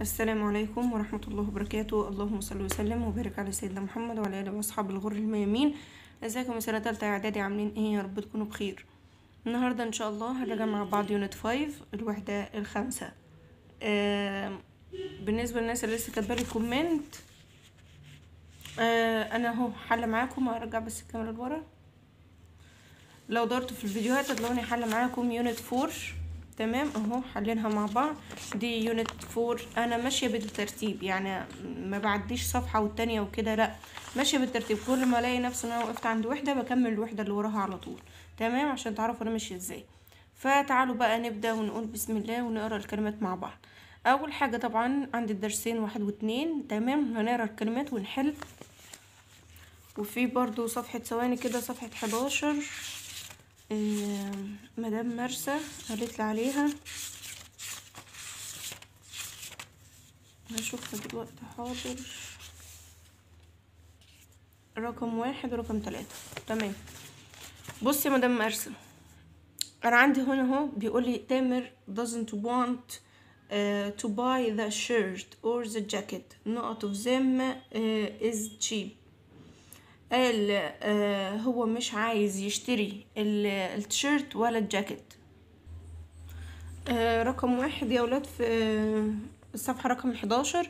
السلام عليكم ورحمة الله وبركاته اللهم صل وسلم وبارك على سيدنا محمد وعلى آله وأصحاب الغر الميامين ازيكم يا سنة تالتة إعدادي عاملين إيه يا رب تكونوا بخير النهاردة إن شاء الله هنراجع مع بعض يونت فايف الوحدة الخامسة آه بالنسبة للناس اللي لسه كاتبالي كومنت آه أنا أهو حل معاكم هرجع بس الكاميرا لورا لو دورتوا في الفيديوهات هتلاقوني حل معاكم يونت فور تمام اهو حلينها مع بعض دي يونت فور انا ماشيه بالترتيب يعني ما بعديش صفحه والتانيه وكده لا ماشيه بالترتيب كل ما الاقي نفسي ان انا وقفت عند وحده بكمل الوحده اللي وراها على طول تمام عشان تعرفوا انا ماشيه ازاي فتعالوا بقى نبدا ونقول بسم الله ونقرا الكلمات مع بعض اول حاجه طبعا عند الدرسين واحد واتنين تمام هنقرا الكلمات ونحل وفي برضو صفحه ثواني كده صفحه 11 إيه، مدام مرسى قالت لي عليها هشوفها دلوقتي حاضر رقم واحد ورقم تلاتة تمام بصي يا مدام مرسى انا عندي هنا اهو بيقول لي تامر doesn't want uh, to buy the shirt or the jacket none of them uh, is cheap قال آه هو مش عايز يشتري التيشيرت ولا الجاكيت آه رقم واحد يا ولاد في آه، الصفحة رقم 11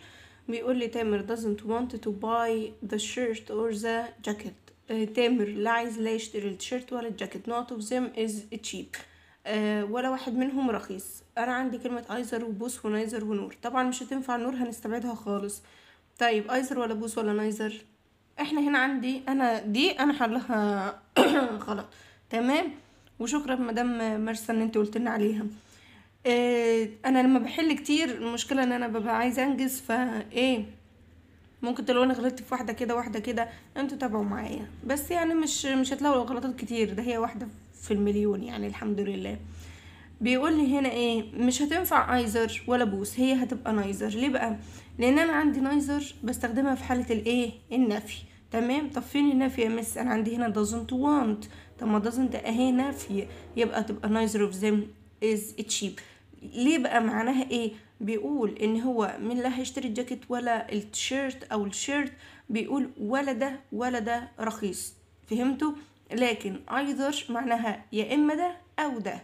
بيقول لي تامر doesn't want to buy the shirt or the jacket آه تامر لا عايز لا يشتري التيشيرت ولا الجاكيت not of them is cheap آه، ولا واحد منهم رخيص انا عندي كلمة ايزر وبوس ونايزر ونور طبعا مش هتنفع نور هنستبعدها خالص طيب ايزر ولا بوس ولا نايزر احنا هنا عندي انا دي انا حلها غلط تمام وشكرا مدام مرسى ان انت قلت لنا عليها اه انا لما بحل كتير المشكله ان انا ببقى عايزه انجز فايه ممكن تلاقوا انا غلطت في واحده كده واحده كده انتوا تابعوا معايا بس يعني مش مش هتلاقوا غلطات كتير ده هي واحده في المليون يعني الحمد لله بيقول لي هنا ايه مش هتنفع ايزر ولا بوس هي هتبقى نايزر ليه بقى لان انا عندي نايزر بستخدمها في حاله الايه النفي تمام طب فين النافية يا مس انا عندي هنا doesn't want طب ما doesn't اهي نافية يبقى تبقى neither of them is cheap ليه بقى معناها ايه بيقول ان هو من لا هيشتري الجاكيت ولا التيشيرت او الشيرت بيقول ولا ده ولا ده رخيص فهمتوا لكن either معناها يا اما ده او ده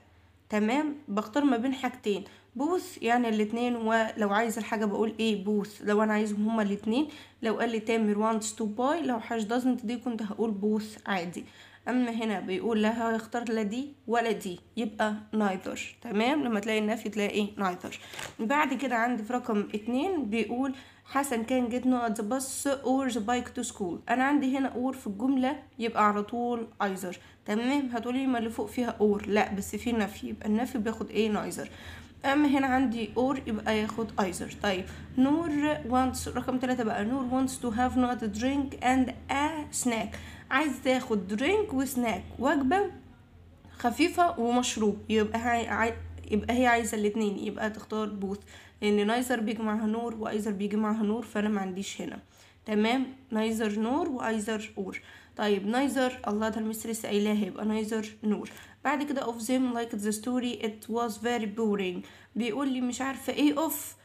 تمام بختار ما بين حاجتين بوث يعني الاتنين ولو عايز الحاجة بقول ايه بوث لو انا عايزهم هما الاتنين لو قال لي تامر wants to buy لو حاجة doesn't دي كنت هقول بوث عادي اما هنا بيقول لا هيختار لا دي ولا دي يبقى neither تمام لما تلاقي النفي تلاقي ايه neither بعد كده عندي في رقم اتنين بيقول حسن كان جيت نقط ذا باص اور ذا بايك تو سكول انا عندي هنا اور في الجمله يبقى على طول ايزر تمام هتقولي ما اللي فوق فيها اور لا بس في نفي يبقى النفي بياخد ايه نايزر اما هنا عندي اور يبقى ياخد ايزر طيب نور وانتس رقم ثلاثة بقى نور وانتس تو هاف نوت درينك اند ا سناك عايز تاخد درينك وسناك وجبة خفيفة ومشروب يبقى هي يبقى هي عايزة الاتنين يبقى تختار بوث لان نايزر بيجي معاها نور وايزر بيجي معاها نور فانا ما عنديش هنا تمام نايزر نور وايزر اور طيب نايزر الله ده المستر لسه قايلاها يبقى نايزر نور بعد كده اوف زيم لايك ذا ستوري ات واز فيري بورينج بيقول لي مش عارفه ايه اوف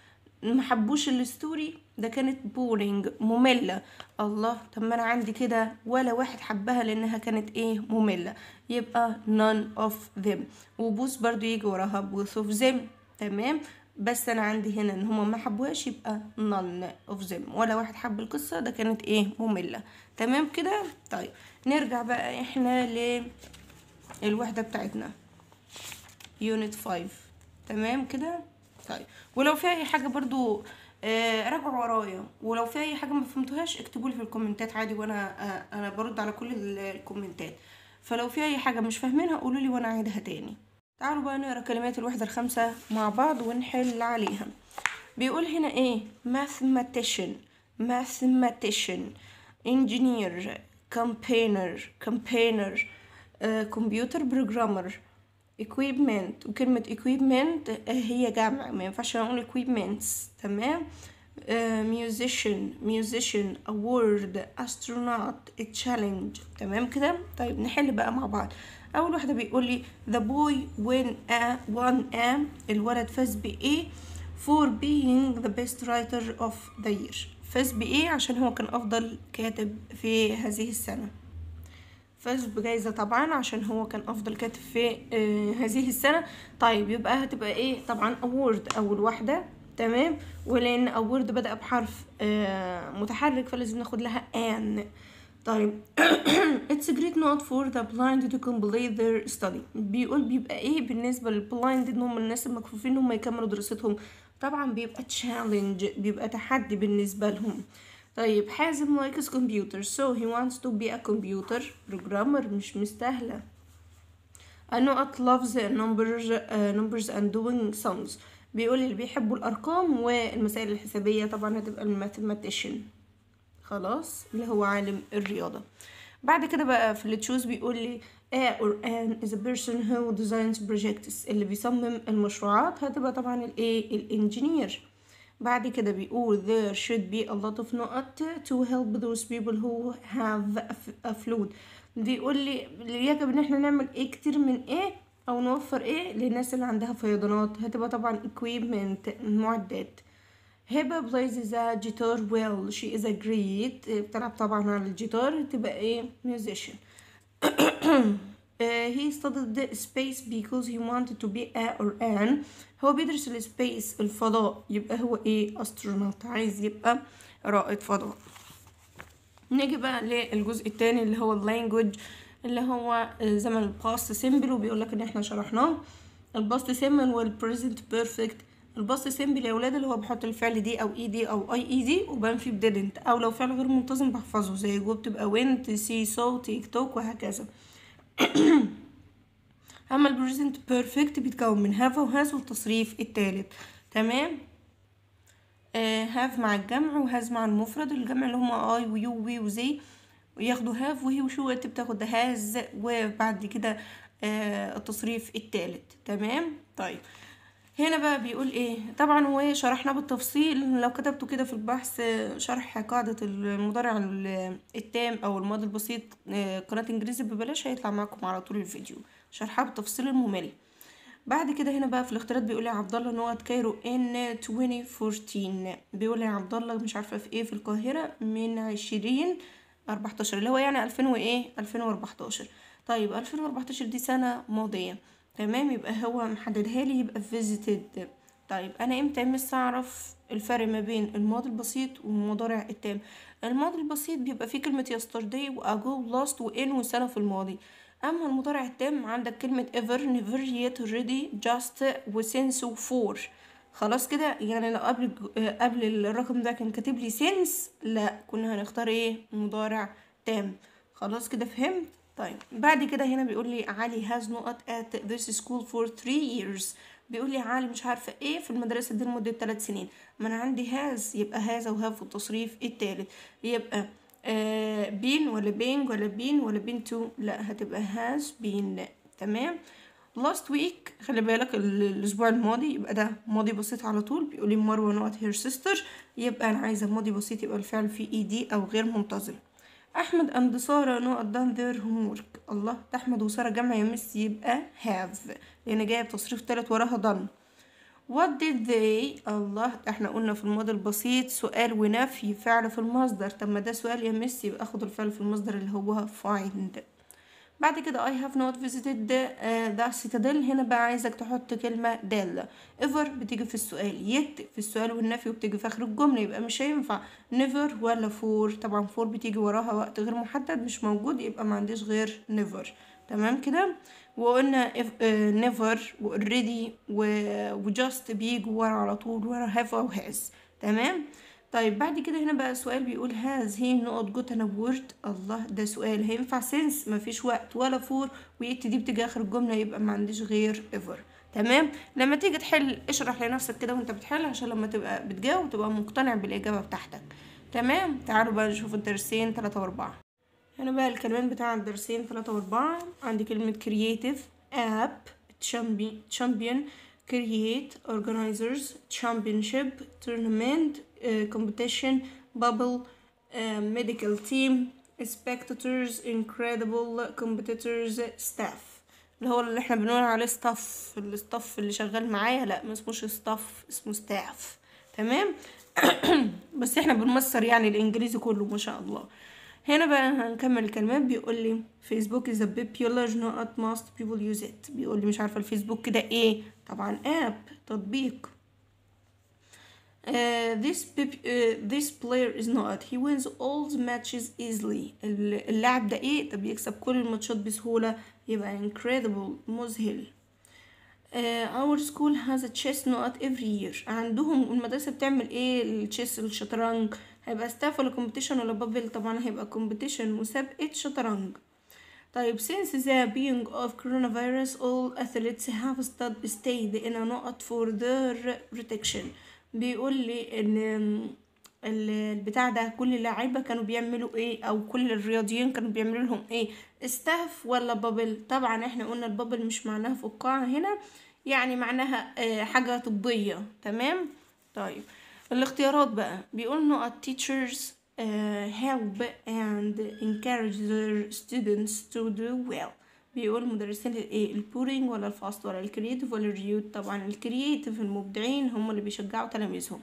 ما حبوش الستوري ده كانت بورينج ممله الله طب ما انا عندي كده ولا واحد حبها لانها كانت ايه ممله يبقى نون اوف ذم وبوس برضو يجي وراها بوس اوف زيم تمام بس انا عندي هنا ان هما ما حبوهاش يبقى نون اوف زيم ولا واحد حب القصه ده كانت ايه ممله تمام كده طيب نرجع بقى احنا ل الوحدة بتاعتنا يونت 5 تمام كده طيب ولو في اي حاجة برضو آه، راجعوا ورايا ولو في اي حاجة ما فهمتوهاش اكتبوا لي في الكومنتات عادي وانا آه، انا برد على كل الكومنتات فلو في اي حاجة مش فاهمينها قولوا لي وانا اعيدها تاني تعالوا بقى نقرا كلمات الوحدة الخمسة مع بعض ونحل عليها بيقول هنا ايه mathematician mathematician engineer campaigner campaigner كمبيوتر آه، بروجرامر equipment وكلمة equipment آه، هي جمع ما ينفعش نقول equipments تمام آه، musician musician award astronaut challenge تمام كده طيب نحل بقى مع بعض اول واحده بيقول لي the boy win a won a الولد فاز بايه for being the best writer of the year فاز بايه عشان هو كان افضل كاتب في هذه السنه فاز بجايزة طبعا عشان هو كان افضل كاتب في آه، هذه السنة طيب يبقى هتبقى ايه طبعا اوورد اول واحدة تمام ولان اوورد بدأ بحرف آه، متحرك فلازم ناخد لها ان طيب it's a great note for the blind to complete their study بيقول بيبقى ايه بالنسبة للبلايند ان هم الناس المكفوفين ان هم يكملوا دراستهم طبعا بيبقى تشالنج بيبقى تحدي بالنسبة لهم طيب حازم لايكس كمبيوتر so he wants to be a computer programmer مش مستاهلة I know it loves numbers, uh, numbers and doing بيقول اللي بيحبوا الأرقام والمسائل الحسابية طبعا هتبقى الماثيماتيشن خلاص اللي هو عالم الرياضة بعد كده بقى في التشوز بيقول لي A or an is a person who designs projects اللي بيصمم المشروعات هتبقى طبعا الايه الانجينير بعد كده بيقول there should be a lot of نقط to help those people who have a flood بيقول لي يجب ان احنا نعمل ايه كتير من ايه او نوفر ايه للناس اللي عندها فيضانات هتبقى طبعا equipment معدات هبه plays the guitar well she is a great بتلعب طبعا على الجيتار تبقى ايه musician Uh, he studied the space because he wanted to be a or an هو بيدرس السبيس الفضاء يبقى هو ايه استرونوت عايز يبقى رائد فضاء نيجي بقى للجزء الثاني اللي هو اللانجوج اللي هو آه، زمن الباست سيمبل وبيقول لك ان احنا شرحناه الباست سيمبل والبريزنت بيرفكت الباست سيمبل يا ولاد اللي هو بحط الفعل دي او اي دي او اي اي دي وبنفي بديدنت او لو فعل غير منتظم بحفظه زي جو بتبقى وينت سي صوت تيك توك وهكذا اما البريزنت بيرفكت بيتكون من هاف وهاز والتصريف التالت تمام هاف آه، مع الجمع وهاز مع المفرد الجمع اللي هما اي ويو وي وزي وياخدوا هاف وهي وشو انت بتاخد هاز وبعد كده آه، التصريف التالت تمام طيب هنا بقى بيقول ايه طبعا هو شرحناه بالتفصيل لو كتبتوا كده في البحث شرح قاعدة المضارع التام او الماضي البسيط آه، قناة انجليزي ببلاش هيطلع معاكم على طول الفيديو شرحها بالتفصيل الممل بعد كده هنا بقى في الاختيارات بيقول يا عبد الله نقط كايرو ان 2014 بيقول يا عبد الله مش عارفه في ايه في القاهره من 20 14 اللي هو يعني 2000 وايه 2014 طيب 2014 دي سنه ماضيه تمام يبقى هو محددها لي يبقى فيزيتد طيب انا امتى مس اعرف الفرق ما بين الماضي البسيط والمضارع التام الماضي البسيط بيبقى فيه كلمه يسترداي واجو لاست وان وسنه في الماضي اما المضارع التام عندك كلمه ايفر نيفر ييت ريدي جاست وسينس وفور خلاص كده يعني لو قبل قبل الرقم ده كان كاتب لي سينس لا كنا هنختار ايه مضارع تام خلاص كده فهمت طيب بعد كده هنا بيقول لي علي has not at this school for three years بيقول لي علي مش عارفه ايه في المدرسه دي لمده 3 سنين ما انا عندي هاز يبقى هذا وهاف والتصريف التالت يبقى بين آه، ولا بينج ولا بين ولا بين تو لا هتبقى هاز بين تمام لاست ويك خلي بالك الاسبوع الماضي يبقى ده ماضي بسيط على طول بيقول لي مروه نقط هير سيستر يبقى انا عايزه ماضي بسيط يبقى الفعل فيه اي e دي او غير منتظم أحمد اند سارة نو ادان their هومورك الله أحمد وسارة جمع يا مس يبقى هاف لأن جاية بتصريف تالت وراها دان وات ديد ذي الله احنا قلنا في الماضي البسيط سؤال ونفي فعل في المصدر طب ما ده سؤال يا مس يبقى اخد الفعل في المصدر اللي هو فايند بعد كده I have not visited the uh, citadel هنا بقى عايزك تحط كلمة دال ever بتيجي في السؤال yet في السؤال والنفي وبتيجي في آخر الجملة يبقى مش هينفع never ولا for طبعا for بتيجي وراها وقت غير محدد مش موجود يبقى ما عنديش غير never تمام كده وقلنا uh, never already و just بيجي ورا على طول ورا هاف أو هاز تمام طيب بعد كده هنا بقى سؤال بيقول هاز هي نقط جوتنا وورد الله ده سؤال هينفع سنس مفيش وقت ولا فور ويت دي بتيجي اخر الجمله يبقى ما عنديش غير ايفر تمام لما تيجي تحل اشرح لنفسك كده وانت بتحل عشان لما تبقى بتجاوب تبقى مقتنع بالاجابه بتاعتك تمام تعالوا بقى نشوف الدرسين 3 و4 هنا بقى الكلمات بتاع الدرسين 3 و4 عندي كلمه كرييتيف اب تشامبيون create organizers championship tournament uh, competition bubble uh, medical team spectators incredible competitors staff اللي هو اللي احنا بنقول عليه staff الستاف اللي شغال معايا لا ما اسموش staff اسمه staff تمام بس احنا بنمصر يعني الانجليزي كله ما شاء الله هنا بقى هنكمل الكلمات بيقول لي فيسبوك is a popular not most people use it بيقول لي مش عارفه الفيسبوك كده ايه طبعا اب تطبيق Uh, this, pip, uh, this player is not he wins all the matches easily اللاعب ده ايه ده بيكسب كل الماتشات بسهولة يبقى incredible مذهل uh, our school has a chess not every year عندهم المدرسة بتعمل ايه الشطرنج هيبقى ستاف ولا كومبيتيشن ولا بابل طبعا هيبقى كومبيتيشن مسابقة شطرنج طيب since the being of coronavirus all athletes have stayed in a not for their protection بيقول لي ان البتاع ده كل اللعيبة كانوا بيعملوا ايه او كل الرياضيين كانوا بيعملوا لهم ايه استهف ولا بابل طبعا احنا قلنا البابل مش معناها فقاعة هنا يعني معناها آه، حاجة طبية تمام طيب الاختيارات بقى بيقول انه teachers uh, help and encourage their students to do well بيقول مدرسين ايه البورينج ولا الفاست ولا الكرييتيف ولا الريوت طبعا الكرييتيف المبدعين هم اللي بيشجعوا تلاميذهم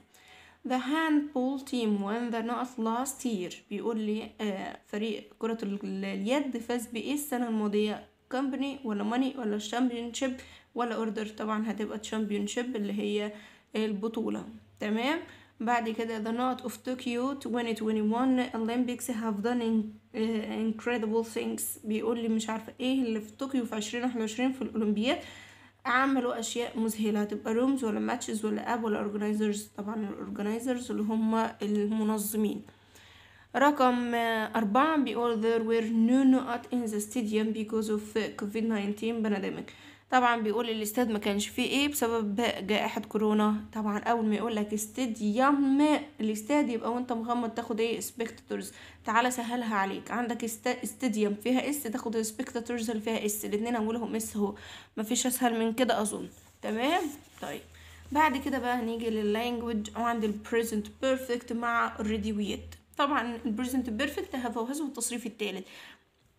The handball team won the not last year بيقول لي آه فريق كرة اليد فاز بإيه السنة الماضية company ولا money ولا championship ولا order طبعا هتبقى championship اللي هي البطولة تمام بعد كده the night of Tokyo 2021 Olympics have done incredible things بيقول لي مش عارفة ايه اللي في طوكيو في 2021 في الأولمبياد عملوا أشياء مذهلة هتبقى rooms ولا matches ولا app ولا organizers طبعا organizers اللي هم المنظمين رقم أربعة بيقول there were no not in the stadium because of COVID-19 pandemic طبعا بيقول الاستاد ما كانش فيه ايه بسبب جائحه كورونا طبعا اول ما يقول لك استاديوم الاستاد يبقى وانت مغمض تاخد ايه سبيكتاتورز تعالى سهلها عليك عندك استاديوم فيها اس تاخد سبيكتاتورز اللي فيها اس الاثنين اولهم اس اهو مفيش اسهل من كده اظن تمام طيب بعد كده بقى هنيجي لللانجوج وعند البريزنت بيرفكت مع الريدي ويت طبعا البريزنت بيرفكت هفوهزه التصريف الثالث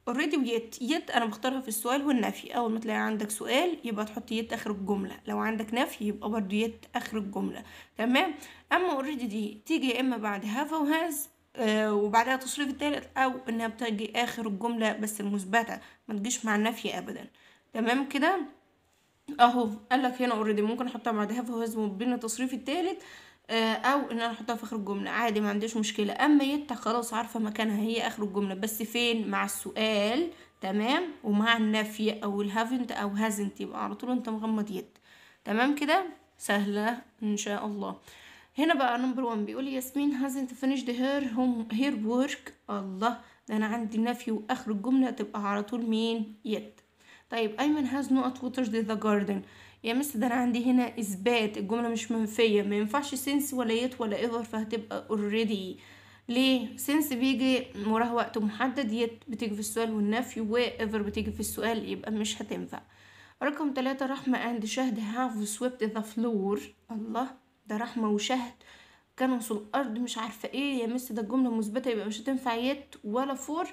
اوريدي ويت يت انا بختارها في السؤال والنفي اول ما تلاقي عندك سؤال يبقى تحط يت اخر الجمله لو عندك نفي يبقى برضو يت اخر الجمله تمام اما اوريدي دي تيجي يا اما بعد هاف او آه، هاز وبعدها تصريف التالت او انها بتجي اخر الجمله بس المثبته ما تجيش مع النفي ابدا تمام كده اهو قالك هنا اوريدي ممكن احطها بعد هاف او هاز وبين التصريف التالت آه، او ان انا احطها في اخر الجمله عادي ما عنديش مشكله اما يتا خلاص عارفه مكانها هي اخر الجمله بس فين مع السؤال تمام ومع النفي او الهافنت او هازنت يبقى على طول انت مغمض يد تمام كده سهله ان شاء الله هنا بقى نمبر 1 بيقول ياسمين هازنت فينيشد هير هوم هير ورك الله ده انا عندي نفي واخر الجمله تبقى على طول مين يد طيب ايمن هاز نوت ووترد ذا جاردن يا مس ده انا عندي هنا اثبات الجمله مش منفيه ما ينفعش سنس ولا يت ولا ايفر فهتبقى اوريدي ليه سنس بيجي وراه وقت محدد يت بتيجي في السؤال والنفي وايفر بتيجي في السؤال يبقى مش هتنفع رقم ثلاثة رحمة عند شهد هاف سويبت ذا فلور الله ده رحمة وشهد كنسوا الأرض مش عارفة ايه يا مس ده الجملة مثبتة يبقى مش هتنفع يت ولا فور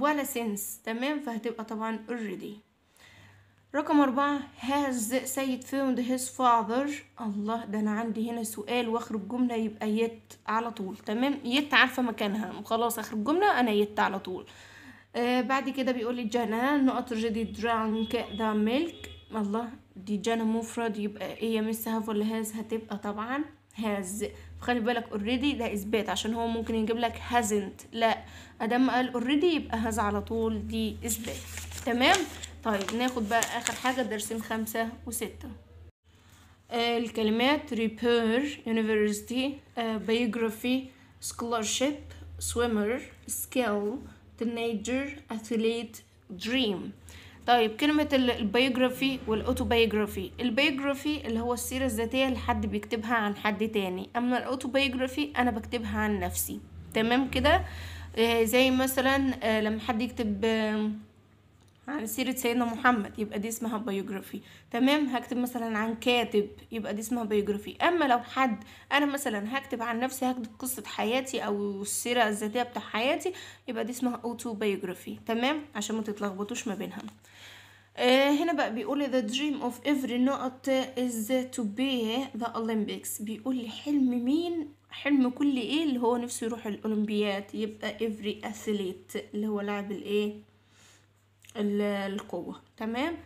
ولا سنس تمام فهتبقى طبعا اوريدي رقم أربعة has سيد found his father الله ده أنا عندي هنا سؤال وأخرج جملة يبقى يت على طول تمام يت عارفة مكانها وخلاص أخرج جملة أنا يت على طول آه بعد كده بيقول لي جانا نقط جديد درانك the milk الله دي جانا مفرد يبقى إيه يا مس هاف ولا هاز هتبقى طبعا هاز خلي بالك اوريدي ده اثبات عشان هو ممكن يجيب لك هازنت لا ادام قال اوريدي يبقى هاز على طول دي اثبات تمام طيب ناخد بقى اخر حاجة درسين خمسة وستة آه، الكلمات ريبير university آه، biography scholarship swimmer skill teenager athlete dream طيب كلمة البيوغرافي والاوتوبيوغرافي البيوغرافي اللي هو السيرة الذاتية اللي حد بيكتبها عن حد تاني اما الاوتوبيوغرافي انا بكتبها عن نفسي تمام كده آه، زي مثلا لما حد يكتب عن سيرة سيدنا محمد يبقى دي اسمها بايوجرافي تمام هكتب مثلا عن كاتب يبقى دي اسمها بايوجرافي اما لو حد انا مثلا هكتب عن نفسي هكتب قصة حياتي او السيرة الذاتية بتاع حياتي يبقى دي اسمها اوتو بايوجرافي تمام عشان ما تتلخبطوش ما بينها آه، هنا بقى بيقول the dream of every نقط is to be the Olympics بيقول لي حلم مين حلم كل ايه اللي هو نفسه يروح الاولمبياد يبقى every athlete اللي هو لاعب الايه القوة تمام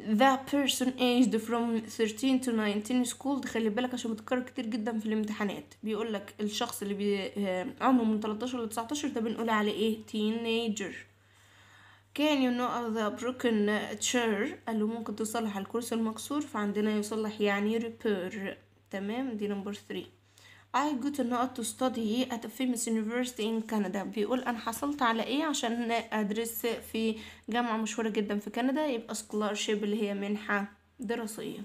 ذا بيرسون aged فروم 13 تو 19 سكول خلي بالك عشان متكرر كتير جدا في الامتحانات بيقول لك الشخص اللي بي... آه، عمره من 13 ل 19 ده بنقول عليه ايه teenager كان يو نو ذا بروكن تشير قال له ممكن تصلح الكرسي المكسور فعندنا يصلح يعني ريبير تمام دي نمبر 3 I got a note to study at a famous university in Canada بيقول أنا حصلت على إيه عشان أدرس في جامعة مشهورة جدا في كندا يبقى scholarship اللي هي منحة دراسية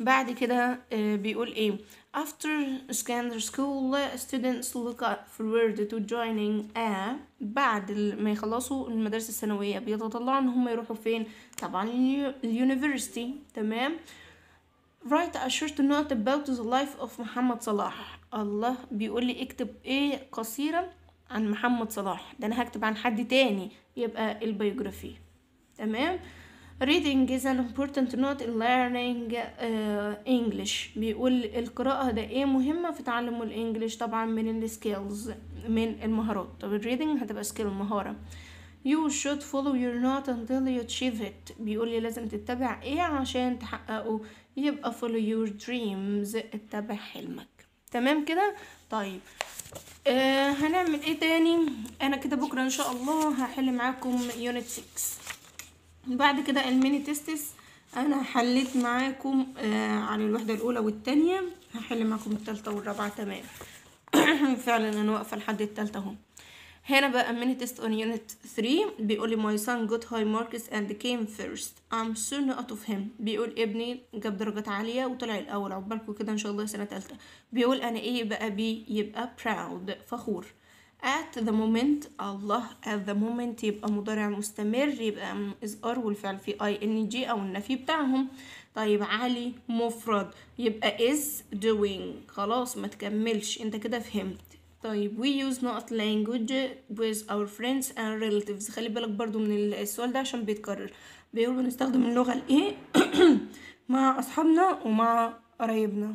بعد كده آه، بيقول إيه After secondary school students look forward to joining a بعد ما يخلصوا المدرسة الثانوية بيتطلعوا إن هم يروحوا فين طبعا اليونيفرستي تمام write a short note about the life of محمد صلاح الله بيقول لي اكتب ايه قصيرا عن محمد صلاح ده انا هكتب عن حد تاني يبقى البيوغرافي تمام reading is an important note in learning uh, English بيقول القراءة ده ايه مهمة في تعلم الانجليش طبعا من السكيلز من المهارات طب الريدنج هتبقى سكيل مهارة You should follow your not until you achieve it بيقول لي لازم تتبع ايه عشان تحققه يبقى follow your dreams اتبع حلمك تمام كده طيب آه هنعمل ايه تاني انا كده بكره ان شاء الله هحل معاكم unit 6 بعد كده الميني تيستس انا حليت معاكم آه عن الوحده الاولى والتانية هحل معاكم التالتة والرابعه تمام فعلا انا واقفه لحد التالتة اهو هنا بقى من تيست اون يونت 3 بيقول لي my son got high marks and came first I'm so not of him بيقول ابني جاب درجات عالية وطلع الأول عقبالكم كده إن شاء الله سنة تالتة بيقول أنا إيه بقى بي يبقى proud فخور at the moment الله at the moment يبقى مضارع مستمر يبقى إذ والفعل في اي ان جي أو النفي بتاعهم طيب علي مفرد يبقى is doing خلاص ما تكملش انت كده فهمت طيب we use not language with our friends and relatives خلي بالك برضو من السؤال ده عشان بيتكرر بيقول بنستخدم اللغة الايه مع أصحابنا ومع قرايبنا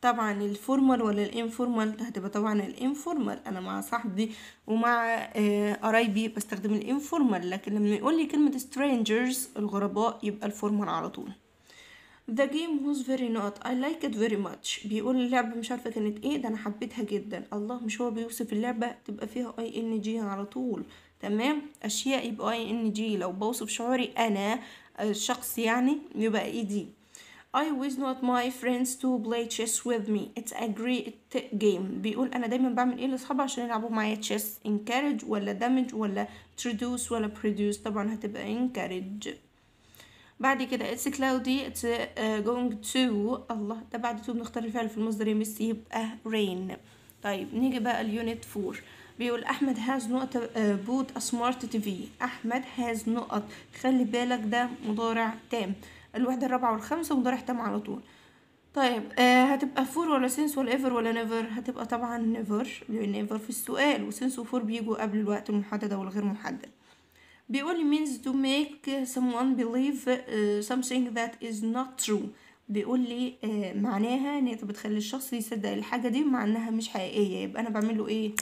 طبعا الفورمال ولا الانفورمال هتبقى طبعا الانفورمال انا مع صاحبي ومع آه، قرايبي بستخدم الانفورمال لكن لما يقول لي كلمه strangers الغرباء يبقى الفورمال على طول The game was very not I like it very much بيقول اللعبة مش عارفة كانت ايه ده انا حبيتها جدا الله مش هو بيوصف اللعبة تبقى فيها اي ان جي على طول تمام اشياء يبقى اي ان جي لو بوصف شعوري انا الشخص يعني يبقى اي دي I always not my friends to play chess with me it's a great game بيقول انا دايما بعمل ايه لاصحابي عشان يلعبوا معايا chess encourage ولا damage ولا introduce ولا produce طبعا هتبقى encourage بعد كده اتس كلاودي اتس جوينج تو الله ده بعد تو بنختار الفعل في المصدر يمس يبقى رين طيب نيجي بقى اليونت فور بيقول احمد هاز نقط بوت سمارت تي في احمد هاز نقط خلي بالك ده مضارع تام الوحده الرابعه والخامسه مضارع تام على طول طيب آه هتبقى فور ولا سينس ولا ايفر ولا نيفر هتبقى طبعا نيفر لان نيفر في السؤال وسينس وفور بيجوا قبل الوقت المحدد او الغير محدد بيقول means to make someone believe uh, something that is not true بيقول لي uh, معناها ان انت بتخلي الشخص يصدق الحاجه دي مع انها مش حقيقيه يبقى انا بعمل له ايه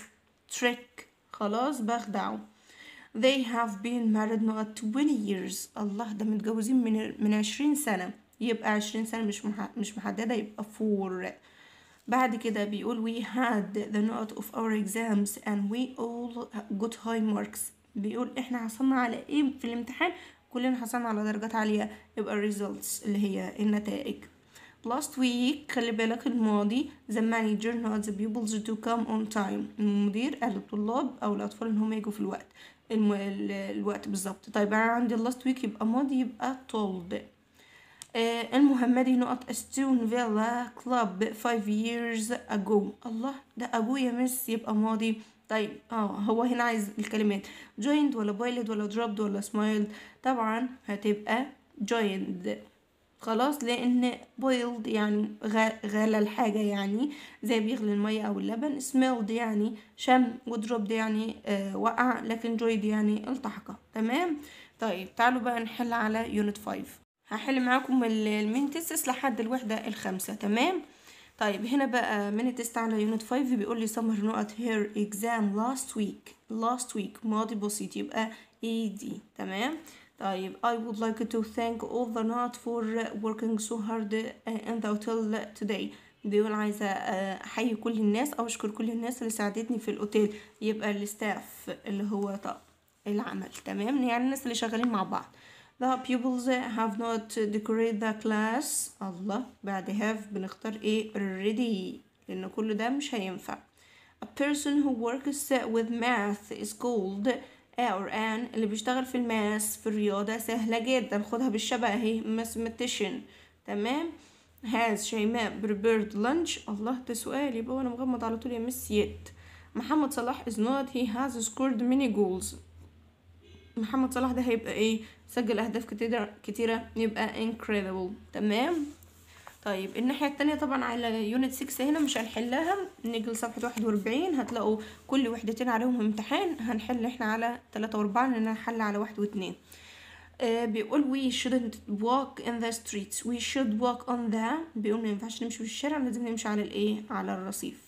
trick خلاص بخدعه they have been married not 20 years الله ده متجوزين من من 20 سنة يبقى 20 سنة مش مش محددة يبقى 4 بعد كده بيقول we had the note of our exams and we all got high marks بيقول احنا حصلنا على ايه في الامتحان كلنا حصلنا على درجات عالية يبقى الريزلتس اللي هي النتائج last week خلي بالك الماضي the manager not the pupils to come on time المدير قال للطلاب او الاطفال ان هم يجوا في الوقت الم... ال... الوقت بالظبط طيب انا عندي last week يبقى ماضي يبقى told آه المهمدي نقط استون فيلا كلاب 5 years ago الله ده ابويا مس يبقى ماضي طيب اه هو هنا عايز الكلمات joined ولا boiled ولا dropped ولا smiled طبعا هتبقى joined خلاص لان boiled يعني غلى الحاجه يعني زي بيغلي الميه او اللبن smelled يعني شم ودروبد يعني آه وقع لكن joyed يعني التحقه تمام طيب تعالوا بقى نحل على يونت 5 هحل معاكم المين تيسس لحد الوحده الخامسه تمام طيب هنا بقى من التست على يونت 5 بيقول لي سمر نقط هير اكزام لاست ويك لاست ويك ماضي بسيط يبقى اي دي تمام طيب I would like to thank all the not for working so hard in the hotel today بيقول عايزة آه، أحيي كل الناس أو أشكر كل الناس اللي ساعدتني في الأوتيل يبقى الستاف اللي هو طب العمل تمام يعني الناس اللي شغالين مع بعض The pupils have not decorated the class الله بعد have بنختار ايه already لأن كل ده مش هينفع A person who works with math is called a or an اللي بيشتغل في الماس في الرياضة سهلة جدا خدها بالشبه اهي mathematician تمام has شيماء prepared lunch الله ده سؤال يبقى وانا مغمض على طول يا مس يت محمد صلاح is not he has scored many goals محمد صلاح ده هيبقى ايه سجل اهداف كتيرة كتيرة يبقى incredible تمام طيب الناحية التانية طبعا على يونت 6 هنا مش هنحلها نيجي لصفحة واحد وأربعين هتلاقوا كل وحدتين عليهم امتحان هنحل احنا على تلاتة وأربعة لأن هنحل على واحد واتنين آه بيقول we shouldn't walk in the streets we should walk on the بيقول مينفعش نمشي في الشارع لازم نمشي على الايه على الرصيف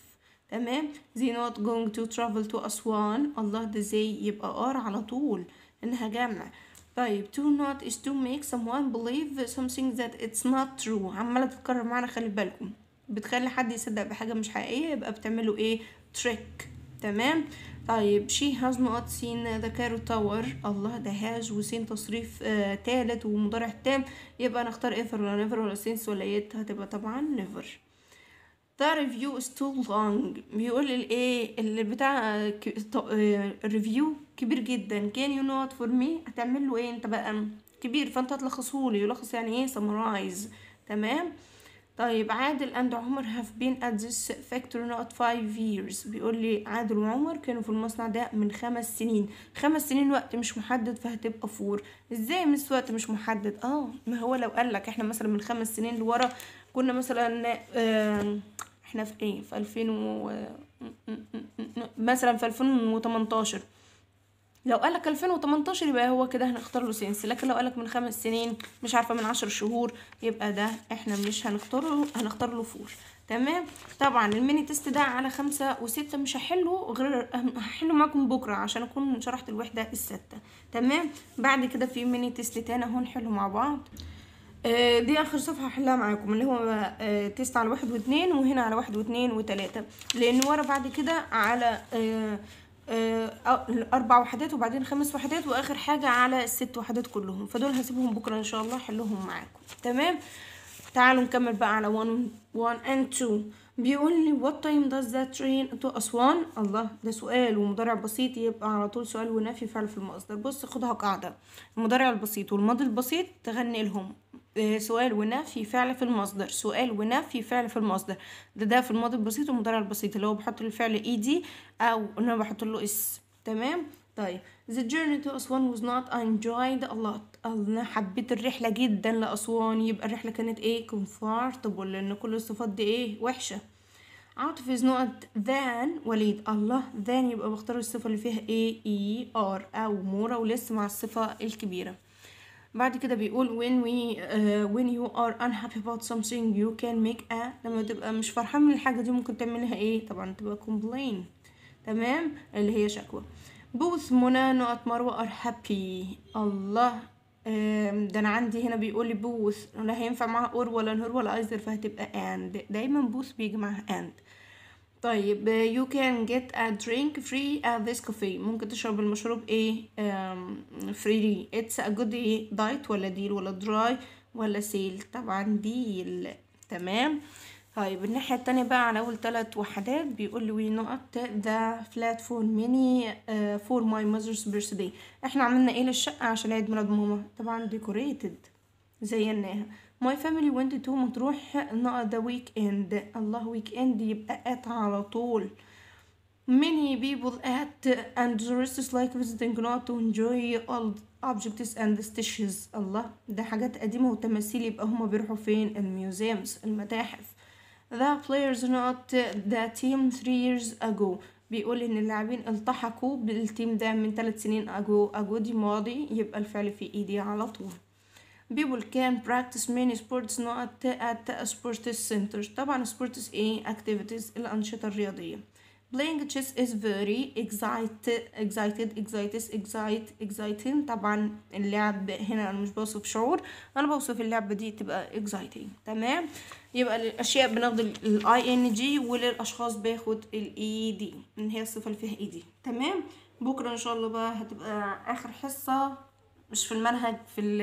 تمام they not going to travel to أسوان الله ده زي يبقى ار على طول انها جامعة طيب to not is to make someone believe something that it's not true عمالة تتكرر معانا خلي بالكم بتخلي حد يصدق بحاجة مش حقيقية يبقى بتعمله ايه trick تمام طيب she has not seen the carrot tower الله ده هاج وسين تصريف آه تالت ومضارع تام يبقى نختار ever ولا never ولا since ولا yet هتبقى طبعا never the review is too long بيقول الايه اللي بتاع الريفيو آه، آه، كبير جدا كان يو نوت فور مي هتعمل له ايه انت بقى كبير فانت هتلخصه لي يلخص يعني ايه سمرايز تمام طيب عادل اند عمر هاف بين ات ذس فاكتوري نوت 5 ييرز بيقول لي عادل وعمر كانوا في المصنع ده من خمس سنين خمس سنين وقت مش محدد فهتبقى فور ازاي مش وقت مش محدد اه ما هو لو قال لك احنا مثلا من خمس سنين لورا كنا مثلا آه احنا في ايه في 2000 و مثلا في 2018 لو قالك 2018 يبقى هو كده هنختار له سنس لكن لو قالك من خمس سنين مش عارفه من عشر شهور يبقى ده احنا مش هنختار له هنختار له فور تمام طبعا الميني تيست ده على خمسة وستة مش هحله غير هحله معاكم بكرة عشان اكون شرحت الوحدة الستة تمام بعد كده في ميني تيست تاني اهو نحله مع بعض آه، دي اخر صفحة هحلها معاكم اللي هو آه، تيست على واحد واتنين وهنا على واحد واتنين وتلاتة لان ورا بعد كده على آه آه، اربع وحدات وبعدين خمس وحدات واخر حاجه على الست وحدات كلهم فدول هسيبهم بكره ان شاء الله احلهم معاكم تمام تعالوا نكمل بقى على 1 1 and 2 بيقول لي what time does that train to أسوان الله ده سؤال ومضارع بسيط يبقى على طول سؤال ونفي فعل في المصدر بص خدها قاعدة المضارع البسيط والماضي البسيط تغني لهم آه، سؤال ونفي فعل في المصدر سؤال ونفي فعل في المصدر ده ده في الماضي البسيط والمضارع البسيط اللي هو بحط الفعل اي e دي او انا بحط له اس تمام طيب the journey to أسوان was not enjoyed a lot أنا حبيت الرحلة جدا لأسوان يبقى الرحلة كانت ايه comfortable لأن كل الصفات دي ايه وحشة عاطف is not than وليد الله than يبقى بختار الصفة اللي فيها ايه اي ار أو مورا ولسه مع الصفة الكبيرة بعد كده بيقول when we uh, when you are unhappy about something you can make a لما تبقى مش فرحان من الحاجة دي ممكن تعملها ايه طبعا تبقى complain تمام اللي هي شكوى both منى نقط مروة are happy الله ده انا عندي هنا بيقول لي بوث لا هينفع معاها اور ولا نور ولا ايزر فهتبقى اند دايما بوث بيجي معاها اند طيب you can get a drink free at this cafe ممكن تشرب المشروب ايه الفريري اتس ا جود ايه دايت ولا ديل ولا دراي ولا سيل طبعا ديل تمام طيب الناحية التانية بقى على أول تلات وحدات بيقول لي وي نقط ذا فلات فور ميني فور ماي ماذرز بيرثداي احنا عملنا ايه للشقة عشان عيد ميلاد ماما طبعا ديكوريتد زيناها ماي فاميلي وينت تو مطروح نقط ذا ويك اند الله ويك اند يبقى قطع على طول Many people at and the rest is like visiting not to enjoy old objects and the stitches الله ده حاجات قديمة وتماثيل يبقى هما بيروحوا فين الميوزيمز المتاحف The players not the team three years ago بيقول ان اللاعبين التحقوا بالتيم ده من ثلاث سنين اجو اجو دي ماضي يبقى الفعل في ايدي على طول people can practice many sports not at a sports center طبعا sports ايه activities الانشطة الرياضية playing chess is very excited excited excites excite exciting طبعا اللعب هنا انا مش بوصف شعور انا بوصف اللعبه دي تبقى exciting تمام يبقى للاشياء بناخد الاي ان جي وللاشخاص باخد الاي دي ان هي الصفه اللي فيها اي دي تمام بكره ان شاء الله بقى هتبقى اخر حصه مش في المنهج في ال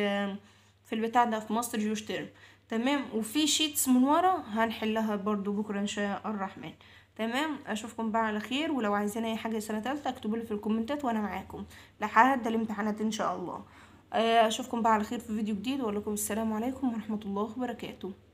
في البتاع ده في مصر جوش ترم تمام وفي شيتس من ورا هنحلها برضو بكره ان شاء الرحمن تمام اشوفكم بقى على خير ولو عايزين اي حاجه سنه ثالثه اكتبوا لي في الكومنتات وانا معاكم لحد الامتحانات ان شاء الله آه، اشوفكم بقى على خير في فيديو جديد واقول لكم السلام عليكم ورحمه الله وبركاته